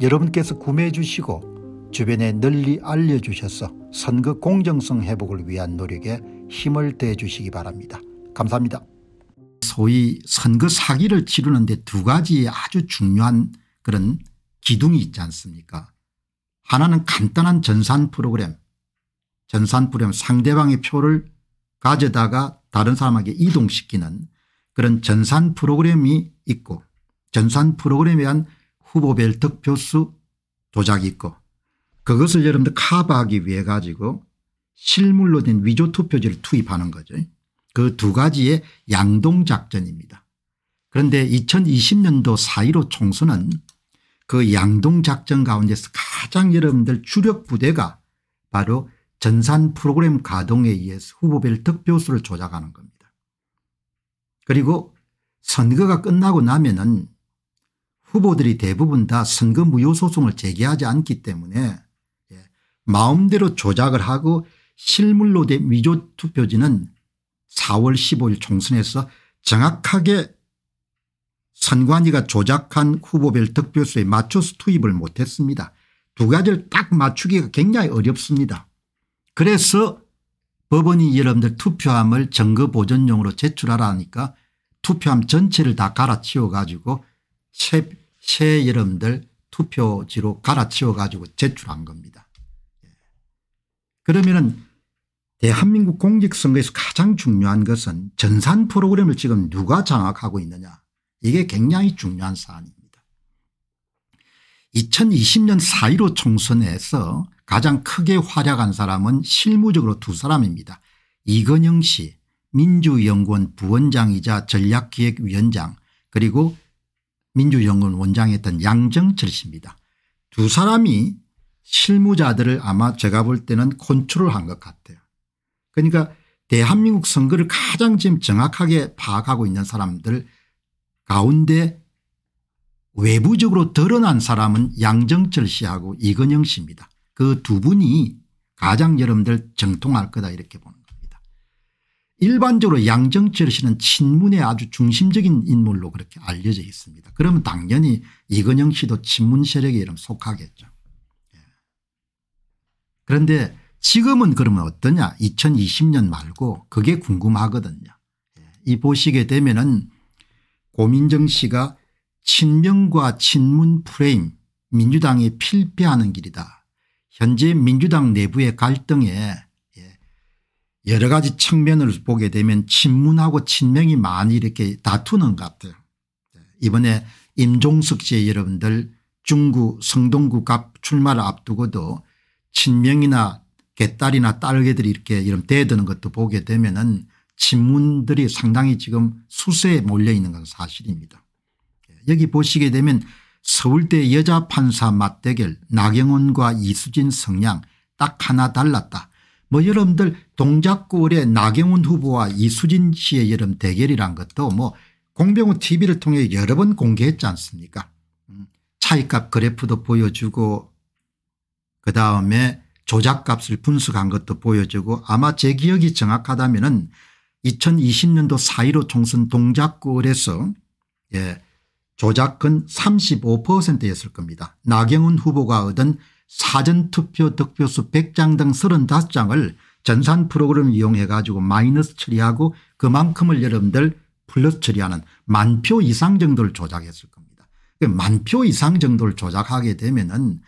여러분께서 구매해 주시고 주변에 널리 알려주셔서 선거 공정성 회복을 위한 노력에 힘을 대 주시기 바랍니다. 감사합니다. 소위 선거 사기를 치르는데 두 가지 아주 중요한 그런 기둥이 있지 않습니까 하나는 간단한 전산 프로그램 전산 프로그램 상대방의 표를 가져다가 다른 사람에게 이동시키는 그런 전산 프로그램이 있고 전산 프로그램에 의한 후보별 득표수 조작이 있고 그것을 여러분들 카바하기 위해 가지고 실물로 된 위조 투표지를 투입하는 거죠. 그 두 가지의 양동작전입니다. 그런데 2020년도 4.15 총선은 그 양동작전 가운데서 가장 여러분들 주력 부대가 바로 전산 프로그램 가동에 의해서 후보별 득표수를 조작하는 겁니다. 그리고 선거가 끝나고 나면은 후보들이 대부분 다 선거 무효 소송을 제기하지 않기 때문에 예, 마음대로 조작을 하고 실물로 된 위조 투표지는 4월 15일 총선에서 정확하게 선관위가 조작한 후보별 득표수에 맞춰서 투입을 못했습니다. 두 가지를 딱 맞추기가 굉장히 어렵습니다. 그래서 법원이 여러분들 투표함을 증거 보존용으로 제출하라니까 투표함 전체를 다 갈아치워 가지고 새, 새러분들 투표지로 갈아치워 가지고 제출한 겁니다. 예. 그러면은 대한민국 공직선거에서 가장 중요한 것은 전산 프로그램을 지금 누가 장악하고 있느냐 이게 굉장히 중요한 사안입니다. 2020년 4.15 총선에서 가장 크게 활약한 사람은 실무적으로 두 사람입니다. 이건영 씨 민주연구원 부원장이자 전략기획위원장 그리고 민주연구원 원장했던 양정철 씨입니다. 두 사람이 실무자들을 아마 제가 볼 때는 컨트롤한 것 같아요. 그러니까 대한민국 선거를 가장 지금 정확하게 파악하고 있는 사람들 가운데 외부적으로 드러난 사람은 양정철 씨하고 이건영 씨입니다. 그 두 분이 가장 여러분들 정통할 거다 이렇게 봅니다. 일반적으로 양정철 씨는 친문의 아주 중심적인 인물로 그렇게 알려져 있습니다. 그러면 당연히 이건영 씨도 친문 세력에 이름 속하겠죠. 예. 그런데 지금은 그러면 어떠냐 2020년 말고 그게 궁금하거든요. 예. 이 보시게 되면 은 고민정 씨가 친명과 친문 프레임 민주당이 필패하는 길이다. 현재 민주당 내부의 갈등에 여러 가지 측면을 보게 되면 친문하고 친명이 많이 이렇게 다투는 것 같아요. 네, 이번에 임종석 씨 여러분들 중구 성동구 갑 출마를 앞두고도 친명이나 개딸이나 딸개들이 이렇게 이런 대드는 것도 보게 되면은 친문들이 상당히 지금 수세에 몰려 있는 건 사실입니다. 네, 여기 보시게 되면 서울대 여자 판사 맞대결 나경원과 이수진 성향 딱 하나 달랐다. 뭐 여러분들 동작구의 나경원 후보와 이수진 씨의 여름 대결이란 것도 뭐 공병호 tv를 통해 여러 번 공개했지 않습니까 음, 차이값 그래프도 보여주고 그다음에 조작값을 분석한 것도 보여주고 아마 제 기억이 정확하다면 은 2020년도 4.15 총선 동작골에서 예, 조작은 35%였을 겁니다. 나경원 후보가 얻은 사전투표 득표수 100장 등 35장을 전산 프로그램 이용해 가지고 마이너스 처리하고 그만큼을 여러분들 플러스 처리하는 만표 이상 정도를 조작했을 겁니다. 그 만표 이상 정도를 조작하게 되면 은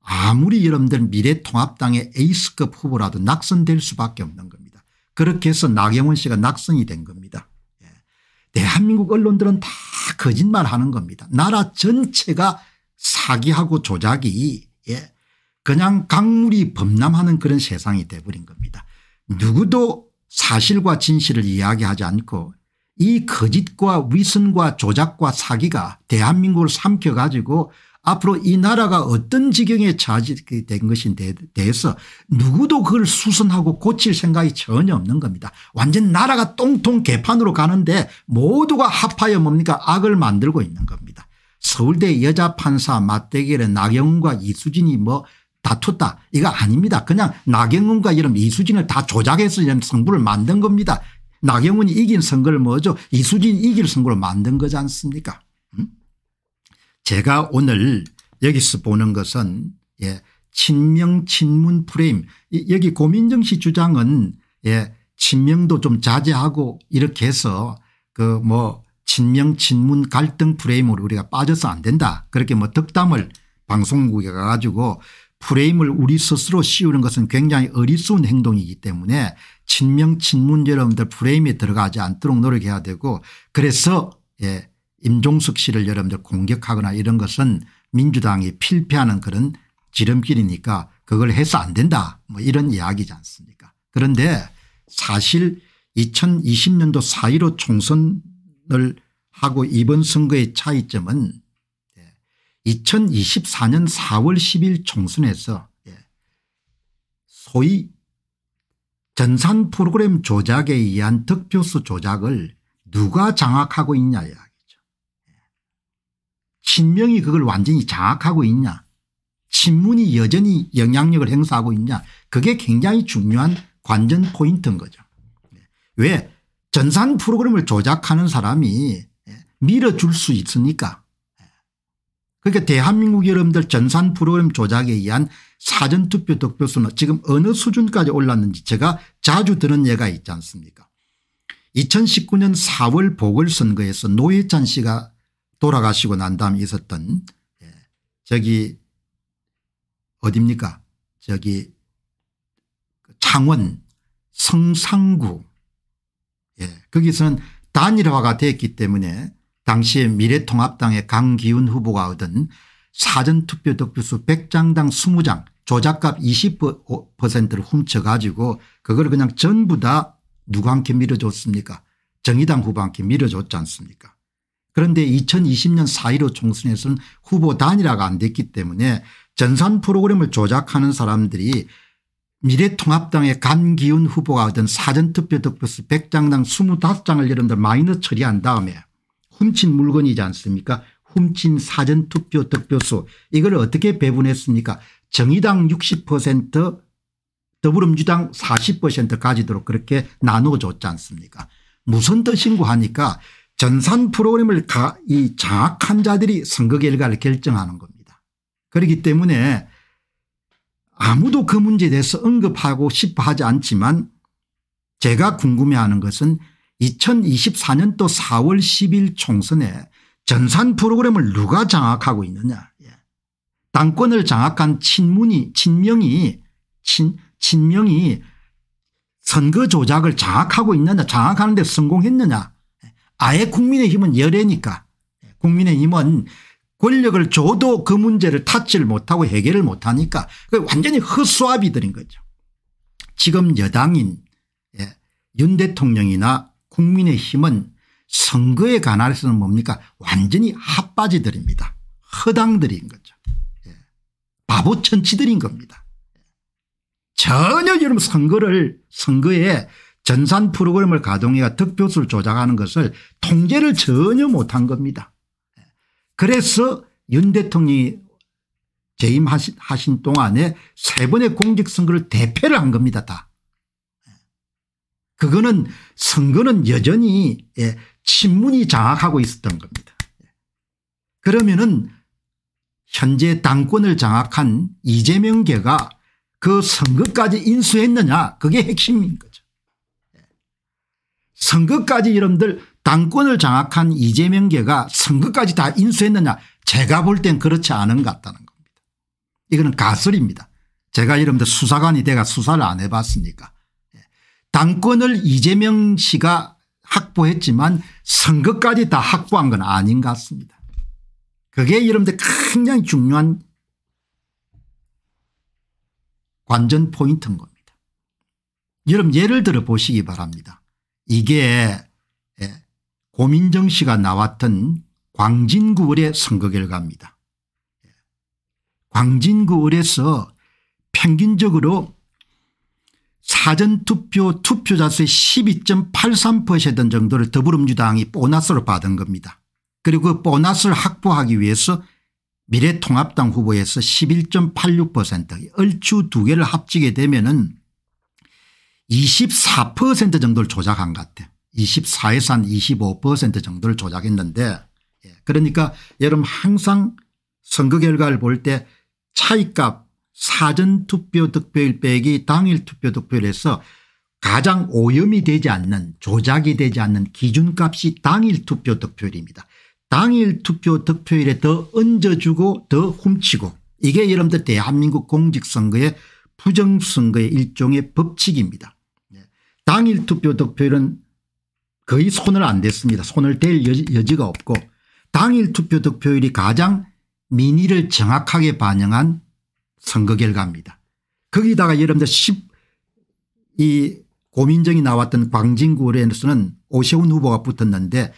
아무리 여러분들 미래통합당의 에이스급 후보라도 낙선될 수밖에 없는 겁니다. 그렇게 해서 나경원 씨가 낙선이 된 겁니다. 예. 대한민국 언론들은 다 거짓말하는 겁니다. 나라 전체가 사기하고 조작이 그냥 강물이 범람하는 그런 세상이 돼버린 겁니다. 누구도 사실과 진실을 이야기하지 않고 이 거짓과 위선과 조작과 사기가 대한민국을 삼켜가지고 앞으로 이 나라가 어떤 지경에 처하게 된 것인데 대해서 누구도 그걸 수선하고 고칠 생각이 전혀 없는 겁니다. 완전 나라가 똥통 개판으로 가는데 모두가 합하여 뭡니까 악을 만들고 있는 겁니다. 서울대 여자 판사 맞대결에 나경원과 이수진이 뭐 다퉜다 이거 아닙니다. 그냥 나경원과 이런 이수진을 다 조작해서 이런 선거를 만든 겁니다. 나경원이 이긴 선거를 뭐죠 이수진이 이길 선거를 만든 거지 않습니까 음? 제가 오늘 여기서 보는 것은 예, 친명 친문 프레임 여기 고민정 씨 주장은 예, 친명도 좀 자제하고 이렇게 해서 그뭐 친명 친문 갈등 프레임으로 우리가 빠져서 안 된다 그렇게 뭐 덕담을 방송국에 가가지고 프레임을 우리 스스로 씌우는 것은 굉장히 어리수운 행동이기 때문에 친명 친문 여러분들 프레임에 들어가지 않도록 노력해야 되고 그래서 예 임종석 씨를 여러분들 공격하거나 이런 것은 민주당이 필패하는 그런 지름길이니까 그걸 해서 안 된다 뭐 이런 이야기지 않습니까 그런데 사실 2020년도 4.15 총선을 하고 이번 선거의 차이점은 2024년 4월 10일 총선에서 예, 소위 전산 프로그램 조작에 의한 득표수 조작을 누가 장악하고 있냐 이야기죠. 친명이 그걸 완전히 장악하고 있냐 친문이 여전히 영향력을 행사하고 있냐 그게 굉장히 중요한 관전 포인트인 거죠. 예, 왜 전산 프로그램을 조작하는 사람이 예, 밀어줄 수 있으니까 그러니까 대한민국 여러분들 전산 프로그램 조작에 의한 사전투표 득표수는 지금 어느 수준까지 올랐는지 제가 자주 드는 예가 있지 않습니까 2019년 4월 보궐선거에서 노회찬 씨가 돌아가시고 난 다음에 있었던 예, 저기 어딥니까 저기 창원 성상구 예, 거기서는 단일화가 됐기 때문에 당시에 미래통합당의 강기훈 후보가 얻은 사전투표 득표수 100장당 20장 조작값 20%를 훔쳐가지고 그걸 그냥 전부 다 누구한테 밀어줬습니까 정의당 후보한테 밀어줬지 않습니까 그런데 2020년 4.15 총선에서는 후보 단일화가 안 됐기 때문에 전산 프로그램을 조작하는 사람들이 미래통합당의 간기훈 후보가 얻은 사전투표 득표수 100장당 25장을 여러분들 마이너 처리한 다음에 훔친 물건이지 않습니까 훔친 사전투표 득표수 이걸 어떻게 배분했습니까 정의당 60% 더불어민주당 40% 가지도록 그렇게 나눠줬지 않습니까 무슨 뜻인고 하니까 전산 프로그램을 가, 이 장악한 자들이 선거 결과를 결정하는 겁니다. 그렇기 때문에 아무도 그 문제에 대해서 언급하고 싶어 하지 않지만 제가 궁금해하는 것은 2024년도 4월 10일 총선에 전산 프로그램을 누가 장악하고 있느냐. 예. 당권을 장악한 친문이 친명이 친, 친명이 선거 조작을 장악하고 있느냐 장악하는 데 성공했느냐 예. 아예 국민의힘은 열애니까 예. 국민의힘은 권력을 줘도 그 문제를 탓질 못하고 해결을 못하니까 완전히 허수아비들인 거죠. 지금 여당인 윤 대통령이나 국민의힘은 선거에 관해서는 뭡니까 완전히 핫바지들입니다. 허당들인 거죠. 예. 바보 천치들인 겁니다. 전혀 여러분 선거를 선거에 전산 프로그램을 가동해가 득표수를 조작하는 것을 통제를 전혀 못한 겁니다. 예. 그래서 윤 대통령이 재임하신 동안에 세 번의 공직선거를 대패를 한 겁니다 다. 그거는 선거는 여전히 예, 친문이 장악하고 있었던 겁니다. 그러면은 현재 당권을 장악한 이재명계가 그 선거까지 인수했느냐 그게 핵심인 거죠. 예. 선거까지 여러분들 당권을 장악한 이재명계가 선거까지 다 인수했느냐 제가 볼 땐 그렇지 않은 것 같다는 겁니다. 이거는 가설입니다. 제가 여러분들 수사관이 돼가 수사를 안 해봤으니까 당권을 이재명 씨가 확보했지만 선거까지 다 확보한 건 아닌 것 같습니다. 그게 여러분들 굉장히 중요한 관전 포인트인 겁니다. 여러분 예를 들어 보시기 바랍니다. 이게 예, 고민정 씨가 나왔던 광진구월의 선거 결과입니다. 예. 광진구월에서 평균적으로 사전투표 투표자 수의 12.83%던 정도를 더불어민주당이 보너스를 받은 겁니다. 그리고 그 보너스를 확보하기 위해서 미래통합당 후보에서 11.86% 얼추 두 개를 합치게 되면 은24% 정도를 조작한 것 같아요. 24에서 한 25% 정도를 조작했는데 예, 그러니까 여러분 항상 선거 결과를 볼 때 차이값 사전투표 득표율 빼기 당일 투표 득표율에서 가장 오염이 되지 않는 조작이 되지 않는 기준값이 당일 투표 득표율입니다. 당일 투표 득표율에 더 얹어주고 더 훔치고 이게 여러분들 대한민국 공직선거의 부정선거의 일종의 법칙입니다. 네. 당일 투표 득표율은 거의 손을 안 댔습니다. 손을 댈 여지가 없고 당일 투표 득표율이 가장 민의를 정확하게 반영한 선거 결과입니다. 거기다가 여러분들 10, 이 고민정이 나왔던 광진구에서는 오세훈 후보가 붙었는데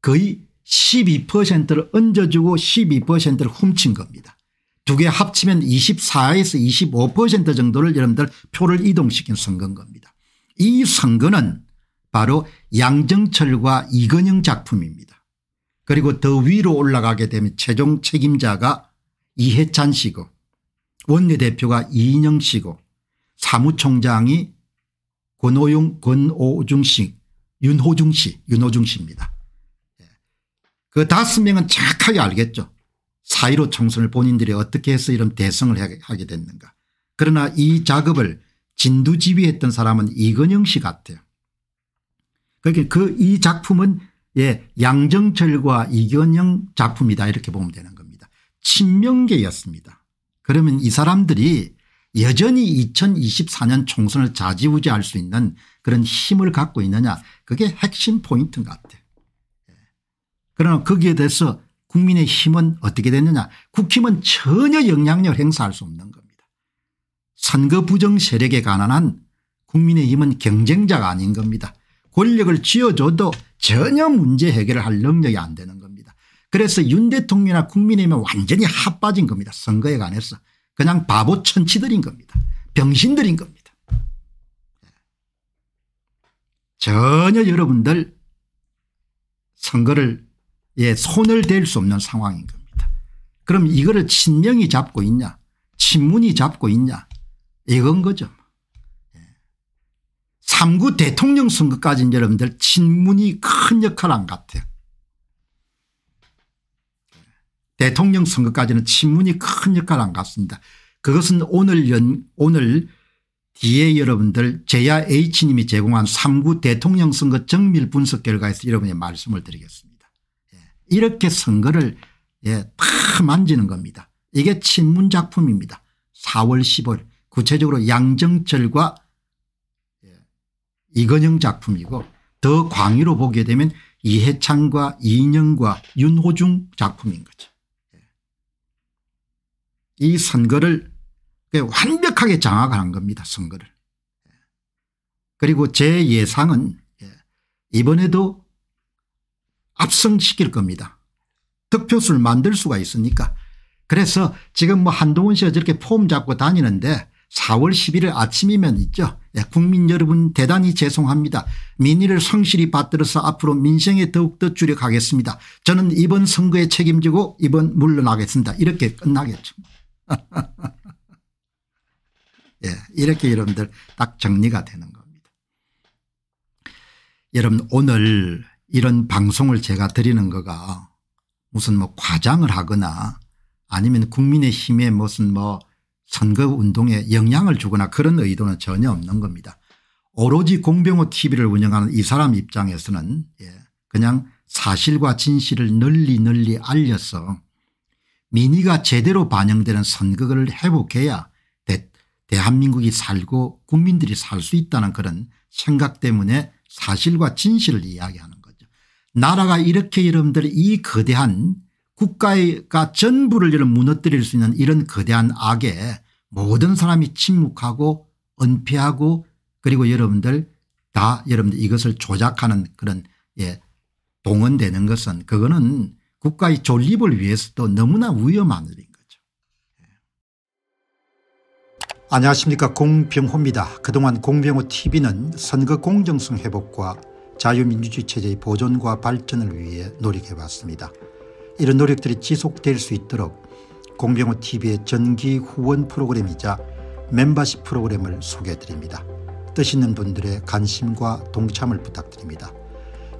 거의 12%를 얹어주고 12%를 훔친 겁니다. 두 개 합치면 24에서 25% 정도를 여러분들 표를 이동시킨 선거인 겁니다. 이 선거는 바로 양정철과 이건영 작품입니다. 그리고 더 위로 올라가게 되면 최종 책임자가 이해찬 씨고 원내대표가 이인영 씨고 사무총장이 권오용 권오중 씨 윤호중 씨 윤호중 씨입니다. 예. 그 다섯 명은 정확하게 알겠죠. 4.15 총선을 본인들이 어떻게 해서 이런 대성을 하게 됐는가. 그러나 이 작업을 진두지휘했던 사람은 이건영 씨 같아요. 그러니까 그 이 작품은 예, 양정철과 이건영 작품이다 이렇게 보면 되는 겁니다. 친명계였습니다. 그러면 이 사람들이 여전히 2024년 총선을 좌지우지할 수 있는 그런 힘을 갖고 있느냐 그게 핵심 포인트인 것 같아요. 예. 그러나 거기에 대해서 국민의 힘은 어떻게 됐느냐 국힘은 전혀 영향력 행사할 수 없는 겁니다. 선거 부정 세력에 관한 국민의 힘은 경쟁자가 아닌 겁니다. 권력을 쥐어줘도 전혀 문제 해결을 할 능력이 안 되는 겁니다. 그래서 윤 대통령이나 국민의힘은 완전히 핫빠진 겁니다. 선거에 관해서. 그냥 바보 천치들인 겁니다. 병신들인 겁니다. 전혀 여러분들 선거를 예, 손을 댈 수 없는 상황인 겁니다. 그럼 이거를 친명이 잡고 있냐 친문이 잡고 있냐 이건 거죠. 예. 3구 대통령 선거까지는 여러분들 친문이 큰 역할 안 같아요. 대통령 선거까지는 친문이 큰 역할을 안 갔습니다. 그것은 오늘 연 오늘 뒤에 여러분들 제야 H님이 제공한 3구 대통령 선거 정밀 분석 결과에서 여러분의 말씀을 드리겠습니다. 예, 이렇게 선거를 예, 다 만지는 겁니다. 이게 친문 작품입니다. 4월 15일 구체적으로 양정철과 예. 이건영 작품이고 더 광의로 보게 되면 이해창과 이인영과 윤호중 작품인 거죠. 이 선거를 완벽하게 장악한 겁니다. 선거를. 그리고 제 예상은 예, 이번에도 압승시킬 겁니다. 득표수를 만들 수가 있으니까. 그래서 지금 뭐 한동훈 씨가 저렇게 폼 잡고 다니는데 4월 11일 아침이면 있죠. 예, 국민 여러분 대단히 죄송합니다. 민의를 성실히 받들어서 앞으로 민생에 더욱더 주력하겠습니다. 저는 이번 선거에 책임지고 이번 물러나겠습니다. 이렇게 끝나겠죠. 예, 이렇게 여러분들 딱 정리가 되는 겁니다. 여러분 오늘 이런 방송을 제가 드리는 거가 무슨 뭐 과장을 하거나 아니면 국민의힘에 무슨 뭐 선거운동에 영향을 주거나 그런 의도는 전혀 없는 겁니다. 오로지 공병호 tv를 운영하는 이 사람 입장에서는 예, 그냥 사실과 진실을 널리 널리 알려서 민의가 제대로 반영되는 선거를 회복해야 대한민국이 살고 국민들이 살 수 있다는 그런 생각 때문에 사실과 진실을 이야기하는 거죠. 나라가 이렇게 여러분들 이 거대한 국가가 전부를 이런 무너뜨릴 수 있는 이런 거대한 악에 모든 사람이 침묵하고 은폐하고 그리고 여러분들 다 여러분들 이것을 조작하는 그런 예 동원되는 것은 그거는 국가의 존립을 위해서도 너무나 위험한 일인 거죠. 예. 안녕하십니까 공병호입니다. 그동안 공병호TV는 선거 공정성 회복과 자유민주주의 체제의 보존과 발전을 위해 노력해왔습니다. 이런 노력들이 지속될 수 있도록 공병호TV의 전기 후원 프로그램이자 멤버십 프로그램을 소개해드립니다. 뜻 있는 분들의 관심과 동참을 부탁드립니다.